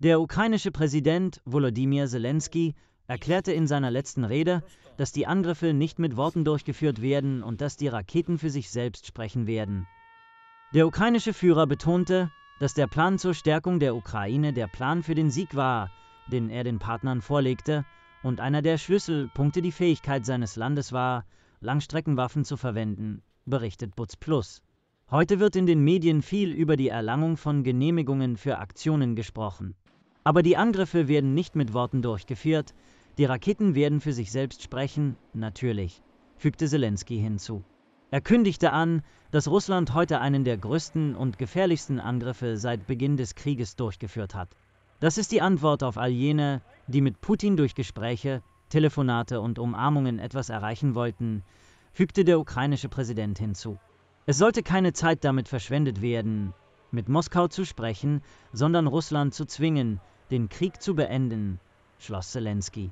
Der ukrainische Präsident Volodymyr Zelensky erklärte in seiner letzten Rede, dass die Angriffe nicht mit Worten durchgeführt werden und dass die Raketen für sich selbst sprechen werden. Der ukrainische Führer betonte, dass der Plan zur Stärkung der Ukraine der Plan für den Sieg war, den er den Partnern vorlegte, und einer der Schlüsselpunkte die Fähigkeit seines Landes war, Langstreckenwaffen zu verwenden, berichtet Butz Plus. Heute wird in den Medien viel über die Erlangung von Genehmigungen für Aktionen gesprochen. Aber die Angriffe werden nicht mit Worten durchgeführt, die Raketen werden für sich selbst sprechen, natürlich, fügte Zelensky hinzu. Er kündigte an, dass Russland heute einen der größten und gefährlichsten Angriffe seit Beginn des Krieges durchgeführt hat. Das ist die Antwort auf all jene, die mit Putin durch Gespräche, Telefonate und Umarmungen etwas erreichen wollten, fügte der ukrainische Präsident hinzu. Es sollte keine Zeit damit verschwendet werden, mit Moskau zu sprechen, sondern Russland zu zwingen, den Krieg zu beenden, schloss Zelensky.